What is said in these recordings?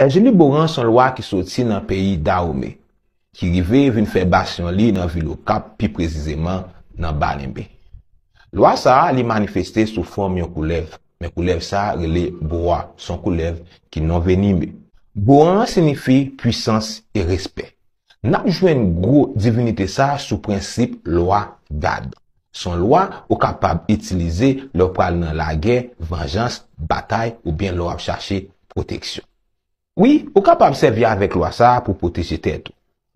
Ejeli Bouran son lwa ki soti nan peyi da ou me. Ki rive vin febasyon li nan vilokap pi prezizeman nan banenbe. Lwa sa li manifeste sou form yon koulev. Men koulev sa rele Bouran, son koulev ki nan veni me. Bouran signifi puissance e respect. Nan jwen gro divinite sa sou prinsip lwa gad. Son lwa ou kapab itilize lop pral nan la gen, venjans, batay ou bien lop chache proteksyon. Oui, ou kap ap servya avèk lwa sa pou poteje tèt.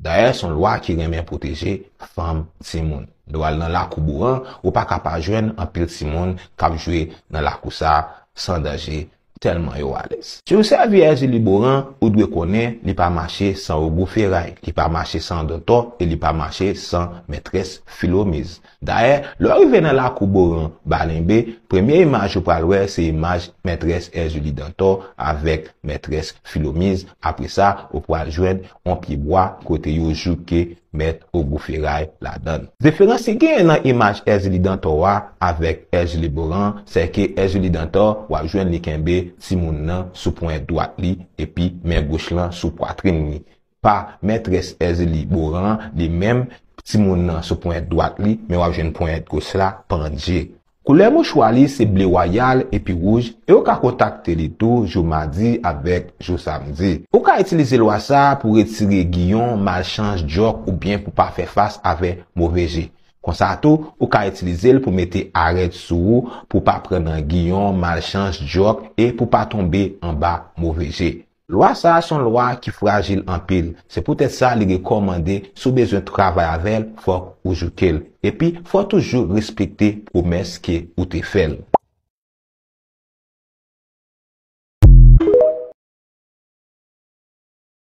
Daè, son lwa ki genmen poteje fam simoun. Nou al nan lakou bou an, ou pa kap a jwen an pil simoun kap jwe nan lakou sa sandaje simoun. Telman yo ales. Si yo se avi Erzuli Boran, ou dwe konen, li pa mache san Ogu Feray. Li pa mache san Dantor, e li pa mache san Mètres Filomise. Daer, lor y venen la kou Boran balenbe, premye imaj yo palwe se imaj Mètres Erzuli Dantor avek Mètres Filomise. Apre sa, yo paljwen, on pi boa kote yo Jouké Jouké. Met Ogou Firaï la dan. Zeferansi gen nan imaj Erzili Dantor wa avek Erzili Boran se ke Erzili Dantor wajwen li kenbe timoun nan sou poen doat li epi men gouch lan sou poatrin ni. Pa, metres Erzili Boran li men timoun nan sou poen doat li men wajwen poen gouch la pandje. Koule mou chwali se blewayal epi rouj e ou ka kontakte li tou jou madi avek jou samdi. Ou ka etilize lwa sa pou retire giyon, malchans, djok ou bien pou pa fe fas avek mou veje. Konsato, ou ka etilize l pou mete aret sou ou pou pa pren nan giyon, malchans, djok e pou pa tombe an ba mou veje. Lwa sa la son lwa ki fwagil an pil. Se pou tè sa li rekomande soubezoun travay avèl fwa oujoukel. Epi fwa toujou respikte ou meske ou te fèl.